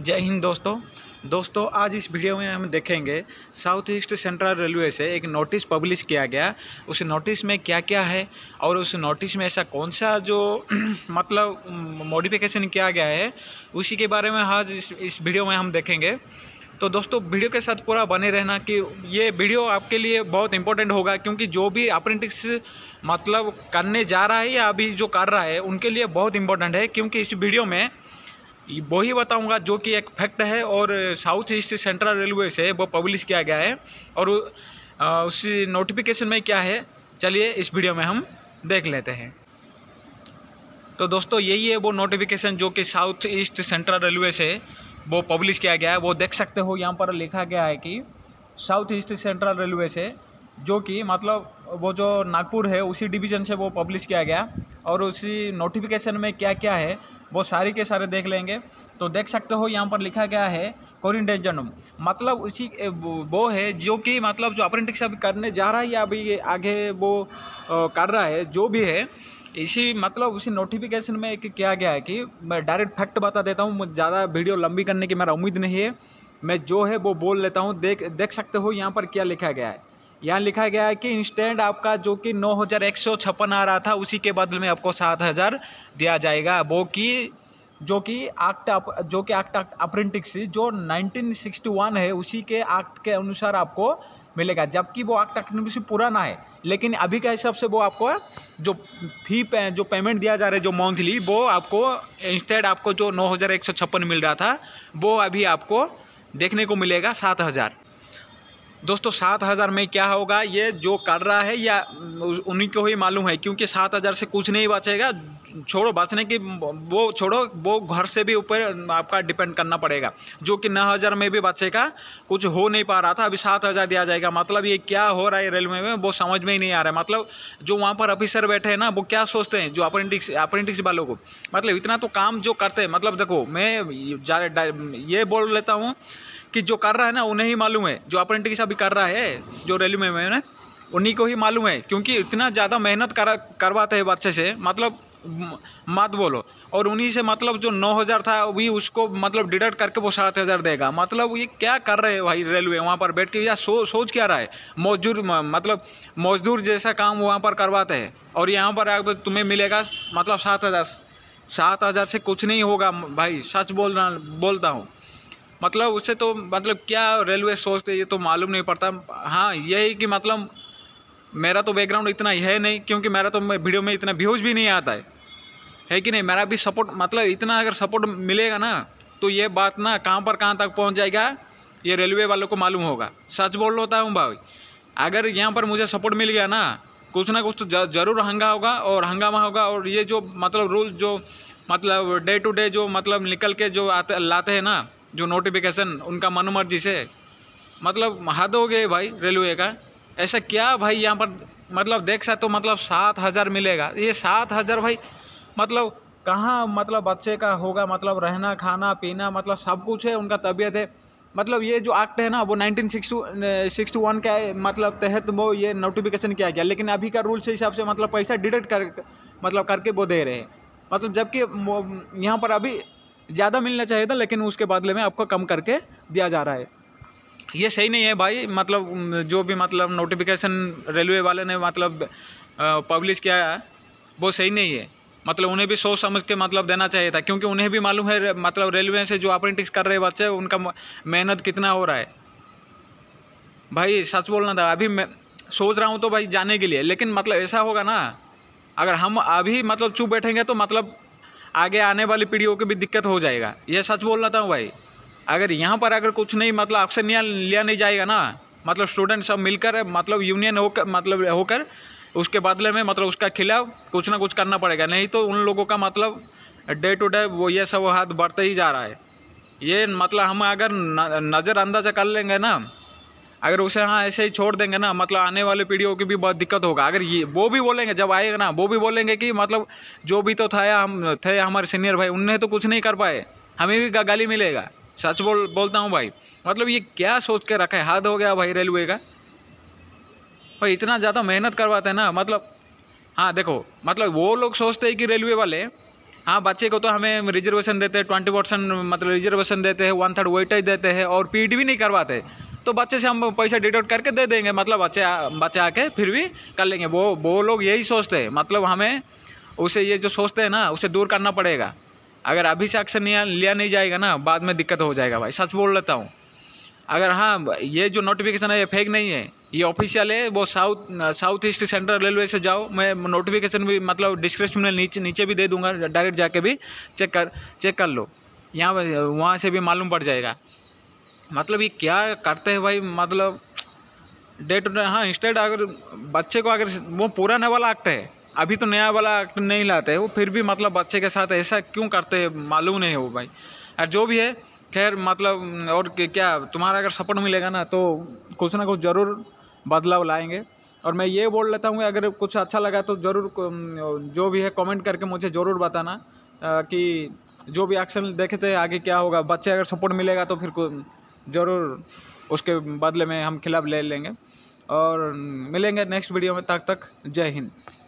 जय हिंद दोस्तों दोस्तों आज इस वीडियो में हम देखेंगे साउथ ईस्ट सेंट्रल रेलवे से एक नोटिस पब्लिश किया गया उस नोटिस में क्या क्या है और उस नोटिस में ऐसा कौन सा जो मतलब मॉडिफिकेशन किया गया है उसी के बारे में आज इस इस वीडियो में हम देखेंगे तो दोस्तों वीडियो के साथ पूरा बने रहना कि ये वीडियो आपके लिए बहुत इंपॉर्टेंट होगा क्योंकि जो भी अप्रेंटिक्स मतलब करने जा रहा है या अभी जो कर रहा है उनके लिए बहुत इंपॉर्टेंट है क्योंकि इस वीडियो में वही बताऊंगा जो कि एक फैक्ट है और साउथ ईस्ट सेंट्रल रेलवे से वो पब्लिश किया गया है और उस नोटिफिकेशन में क्या है चलिए इस वीडियो में हम देख लेते हैं तो दोस्तों यही है वो नोटिफिकेशन जो कि साउथ ईस्ट सेंट्रल रेलवे से वो पब्लिश किया गया है वो देख सकते हो यहाँ पर लिखा गया है कि साउथ ईस्ट सेंट्रल रेलवे से जो कि मतलब वो जो नागपुर है उसी डिवीज़न से वो पब्लिश किया गया और उसी नोटिफिकेशन में क्या क्या है वो सारे के सारे देख लेंगे तो देख सकते हो यहाँ पर लिखा गया है कोरिंडेजनम मतलब उसी वो है जो कि मतलब जो अप्रेंटिक्स अभी करने जा रहा है या अभी आगे वो कर रहा है जो भी है इसी मतलब उसी नोटिफिकेशन में एक किया गया है कि मैं डायरेक्ट फैक्ट बता देता हूँ ज़्यादा वीडियो लंबी करने की मेरा उम्मीद नहीं है मैं जो है वो बोल लेता हूँ देख देख सकते हो यहाँ पर क्या लिखा गया है यहाँ लिखा गया है कि इंस्टेंट आपका जो कि नौ हज़ार एक सौ छप्पन आ रहा था उसी के बदले में आपको सात हज़ार दिया जाएगा वो कि जो कि एक्ट जो कि एक्ट अप्रेंटिक्स जो 1961 है उसी के एक्ट के अनुसार आपको मिलेगा जबकि वो एक्ट अप्रेंटिक्स पुराना है लेकिन अभी के हिसाब से वो आपको जो फी पे जो पेमेंट दिया जा रहा है जो मंथली वो आपको इंस्टेंट आपको जो नौ हज़ार एक सौ छप्पन मिल रहा था वो अभी आपको देखने को मिलेगा सात हज़ार दोस्तों सात हज़ार में क्या होगा ये जो कर रहा है या उन्हीं को ही मालूम है क्योंकि सात हज़ार से कुछ नहीं बचेगा छोड़ो बचने की वो छोड़ो वो घर से भी ऊपर आपका डिपेंड करना पड़ेगा जो कि नौ हज़ार में भी बचेगा कुछ हो नहीं पा रहा था अभी सात हज़ार दिया जाएगा मतलब ये क्या हो रहा है रेलवे में वो समझ में ही नहीं आ रहा है मतलब जो वहाँ पर ऑफिसर बैठे हैं ना वो क्या सोचते हैं जो अप्रेंटिक्स अप्रेंटिक्स वालों को मतलब इतना तो काम जो करते हैं मतलब देखो मैं ये बोल लेता हूँ कि जो कर रहा है ना उन्हें ही मालूम है जो अप्रेंटिस अभी भी कर रहा है जो रेलवे में ना उन्हीं को ही मालूम है क्योंकि इतना ज़्यादा मेहनत कर करवाते हैं बच्चे से मतलब मत बोलो और उन्हीं से मतलब जो नौ हज़ार था वही उसको मतलब डिडक्ट करके वो सात हज़ार देगा मतलब ये क्या कर रहे हैं भाई रेलवे वहाँ पर बैठ के या सो सोच क्या रहा है मजदूर मतलब मजदूर जैसा काम वहाँ पर करवाते हैं और यहाँ पर अगर तुम्हें मिलेगा मतलब सात हज़ार सात हज़ार से कुछ नहीं होगा भाई सच बोल रहा बोलता हूँ मतलब उससे तो मतलब क्या रेलवे सोचते ये तो मालूम नहीं पड़ता हाँ यही कि मतलब मेरा तो बैकग्राउंड इतना है नहीं क्योंकि मेरा तो वीडियो में इतना व्यूज़ भी नहीं आता है है कि नहीं मेरा भी सपोर्ट मतलब इतना अगर सपोर्ट मिलेगा ना तो ये बात ना कहाँ पर कहाँ तक पहुँच जाएगा ये रेलवे वालों को मालूम होगा सच बोल रहा हूँ भाई अगर यहाँ पर मुझे सपोर्ट मिल गया ना कुछ ना कुछ तो ज़रूर हंगा होगा और हंगामा होगा और ये जो मतलब रूल जो मतलब डे टू डे जो मतलब निकल के जो आते लाते हैं ना जो नोटिफिकेशन उनका मनमर्जी से मतलब हद हो गए भाई रेलवे का ऐसा क्या भाई यहाँ पर मतलब देख सकते हो मतलब सात हज़ार मिलेगा ये सात हज़ार भाई मतलब कहाँ मतलब बच्चे का होगा मतलब रहना खाना पीना मतलब सब कुछ है उनका तबीयत है मतलब ये जो एक्ट है ना वो नाइनटीन सिक्सटी वन का मतलब तहत वो ये नोटिफिकेशन किया गया लेकिन अभी का रूल से हिसाब से मतलब पैसा डिडक्ट कर मतलब करके वो दे रहे हैं मतलब जबकि यहाँ पर अभी ज़्यादा मिलना चाहिए था लेकिन उसके बदले में आपको कम करके दिया जा रहा है ये सही नहीं है भाई मतलब जो भी मतलब नोटिफिकेशन रेलवे वाले ने मतलब पब्लिश किया है वो सही नहीं है मतलब उन्हें भी सोच समझ के मतलब देना चाहिए था क्योंकि उन्हें भी मालूम है मतलब रेलवे से जो अप्रेंटिक्स कर रहे बच्चे उनका मेहनत कितना हो रहा है भाई सच बोलना था अभी मैं सोच रहा हूँ तो भाई जाने के लिए लेकिन मतलब ऐसा होगा ना अगर हम अभी मतलब चुप बैठेंगे तो मतलब आगे आने वाली पीढ़ियों को भी दिक्कत हो जाएगा ये सच बोल रहा था भाई अगर यहाँ पर अगर कुछ नहीं मतलब एक्शन लिया नहीं जाएगा ना मतलब स्टूडेंट सब मिलकर मतलब यूनियन होकर मतलब होकर उसके बदले में मतलब उसका खिलाफ कुछ ना कुछ करना पड़ेगा नहीं तो उन लोगों का मतलब डे टू डे वो ये सब हाथ बढ़ते ही जा रहा है ये मतलब हम अगर नज़रअंदाजा कर लेंगे ना अगर उसे हाँ ऐसे ही छोड़ देंगे ना मतलब आने वाले पीढ़ियों की भी बहुत दिक्कत होगा अगर ये वो भी बोलेंगे जब आएगा ना वो भी बोलेंगे कि मतलब जो भी तो था हम थे हमारे सीनियर भाई उनने तो कुछ नहीं कर पाए हमें भी गाली मिलेगा सच बोल बोलता हूँ भाई मतलब ये क्या सोच के रखा है हाथ हो गया भाई रेलवे का भाई इतना ज़्यादा मेहनत करवाते हैं ना मतलब हाँ देखो मतलब वो लोग सोचते हैं कि रेलवे वाले हाँ बच्चे को तो हमें रिजर्वेशन देते हैं ट्वेंटी परसेंट मतलब रिजर्वेशन देते हैं वन थर्ड वेटेज देते हैं और पीट भी नहीं करवाते तो बच्चे से हम पैसा डिडक्ट करके दे देंगे मतलब बच्चे बच्चे आके फिर भी कर लेंगे वो वो लोग यही सोचते हैं मतलब हमें उसे ये जो सोचते हैं ना उसे दूर करना पड़ेगा अगर अभी से एक्शन लिया नहीं जाएगा ना बाद में दिक्कत हो जाएगा भाई सच बोल लेता हूँ अगर हाँ ये जो नोटिफिकेशन है ये फेक नहीं है ये ऑफिशियल है वो south south east central railway से जाओ मैं नोटिफिकेशन भी मतलब डिस्क्रिप्शन में नीचे नीचे भी दे दूंगा डायरेक्ट जाके भी चेक कर चेक कर लो यहाँ वहाँ से भी मालूम पड़ जाएगा मतलब ये क्या करते हैं भाई मतलब डे टू डे हाँ इंस्टेड अगर बच्चे को अगर वो पुराने वाला एक्ट है अभी तो नया वाला एक्ट नहीं लाते वो फिर भी मतलब बच्चे के साथ ऐसा क्यों करते हैं मालूम नहीं है वो भाई और जो भी है खैर मतलब और क्या तुम्हारा अगर सपोर्ट मिलेगा ना तो कुछ ना कुछ ज़रूर बदलाव लाएंगे और मैं ये बोल लेता हूँ अगर कुछ अच्छा लगा तो ज़रूर जो भी है कमेंट करके मुझे ज़रूर बताना कि जो भी एक्शन देखे थे आगे क्या होगा बच्चे अगर सपोर्ट मिलेगा तो फिर ज़रूर उसके बदले में हम खिलाफ़ ले लेंगे और मिलेंगे नेक्स्ट वीडियो में तब तक जय हिंद